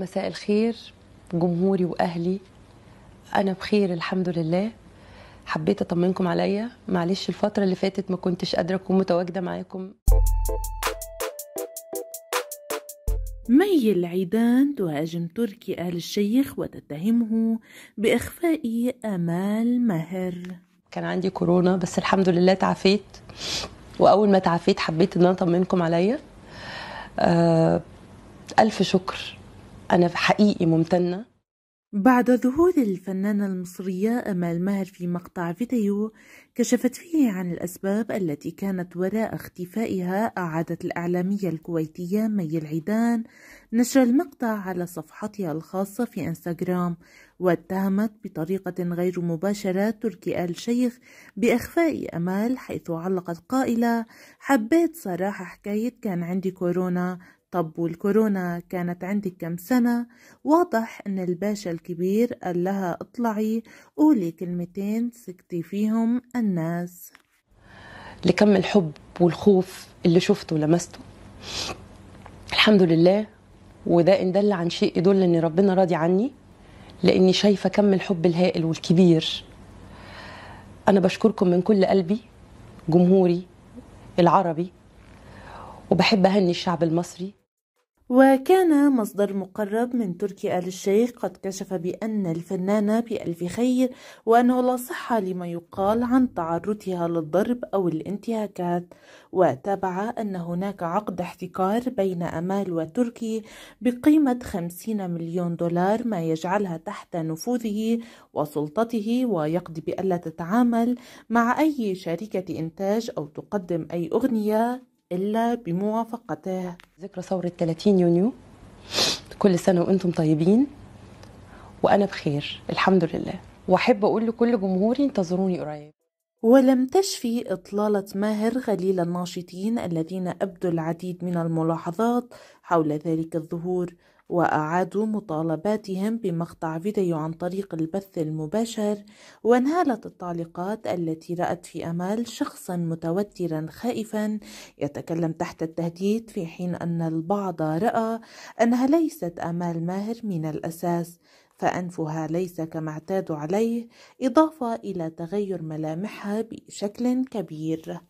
مساء الخير جمهوري واهلي انا بخير الحمد لله حبيت اطمنكم عليا معلش الفتره اللي فاتت ما كنتش قادره اكون متواجده معاكم مي العيدان تهاجم تركي آل الشيخ وتتهمه بإخفاء آمال ماهر كان عندي كورونا بس الحمد لله تعافيت وأول ما تعافيت حبيت إن أنا أطمنكم عليا آه، ألف شكر أنا حقيقي ممتنة بعد ظهور الفنانة المصرية أمال ماهر في مقطع فيديو كشفت فيه عن الأسباب التي كانت وراء اختفائها أعادت الإعلامية الكويتية مي العيدان نشر المقطع على صفحتها الخاصة في انستغرام واتهمت بطريقة غير مباشرة تركي آل شيخ بإخفاء أمال حيث علقت قائلة حبيت صراحة حكاية كان عندي كورونا طب والكورونا كانت عندك كم سنة واضح ان الباشا الكبير قال لها اطلعي قولي كلمتين سكتي فيهم الناس لكم الحب والخوف اللي شفته ولمسته الحمد لله وده ان دل عن شيء يدل ان ربنا راضي عني لاني شايفه كم الحب الهائل والكبير انا بشكركم من كل قلبي جمهوري العربي وبحب اهني الشعب المصري وكان مصدر مقرب من تركي آل الشيخ قد كشف بأن الفنانة بألف خير وأنه لا صحة لما يقال عن تعرضها للضرب أو الانتهاكات وتابع أن هناك عقد احتكار بين أمال وتركي بقيمة 50 مليون دولار ما يجعلها تحت نفوذه وسلطته ويقضي بألا تتعامل مع أي شركة إنتاج أو تقدم أي أغنية إلا بموافقته ذكرى ثورة 30 يونيو كل سنة وأنتم طيبين وأنا بخير الحمد لله وأحب أقول لكل جمهوري انتظروني قريب ولم تشفي إطلالة ماهر غليل الناشطين الذين أبدوا العديد من الملاحظات حول ذلك الظهور وأعادوا مطالباتهم بمقطع فيديو عن طريق البث المباشر وانهالت التعليقات التي رأت في أمال شخصا متوترا خائفا يتكلم تحت التهديد في حين أن البعض رأى أنها ليست أمال ماهر من الأساس فأنفها ليس كما اعتادوا عليه إضافة إلى تغير ملامحها بشكل كبير